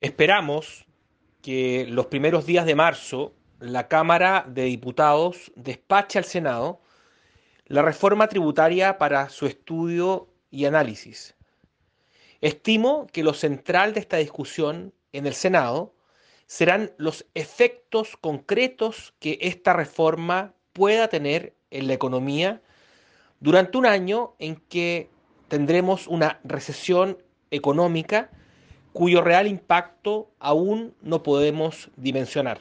Esperamos que los primeros días de marzo la Cámara de Diputados despache al Senado la reforma tributaria para su estudio y análisis. Estimo que lo central de esta discusión en el Senado serán los efectos concretos que esta reforma pueda tener en la economía durante un año en que tendremos una recesión económica cuyo real impacto aún no podemos dimensionar.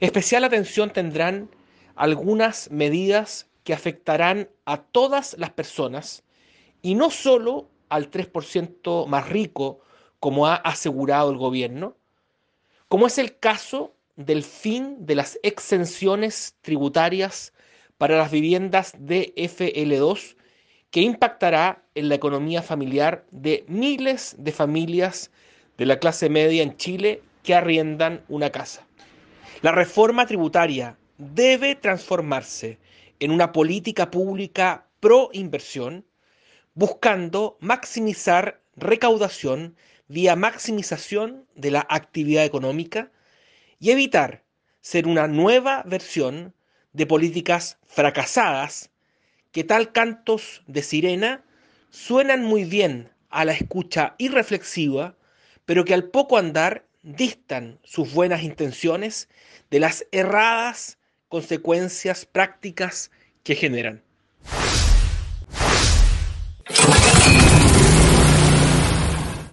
Especial atención tendrán algunas medidas que afectarán a todas las personas y no solo al 3% más rico, como ha asegurado el gobierno, como es el caso del fin de las exenciones tributarias para las viviendas de FL2 que impactará en la economía familiar de miles de familias de la clase media en Chile que arriendan una casa. La reforma tributaria debe transformarse en una política pública pro inversión, buscando maximizar recaudación vía maximización de la actividad económica y evitar ser una nueva versión de políticas fracasadas que tal cantos de sirena suenan muy bien a la escucha irreflexiva, pero que al poco andar distan sus buenas intenciones de las erradas consecuencias prácticas que generan.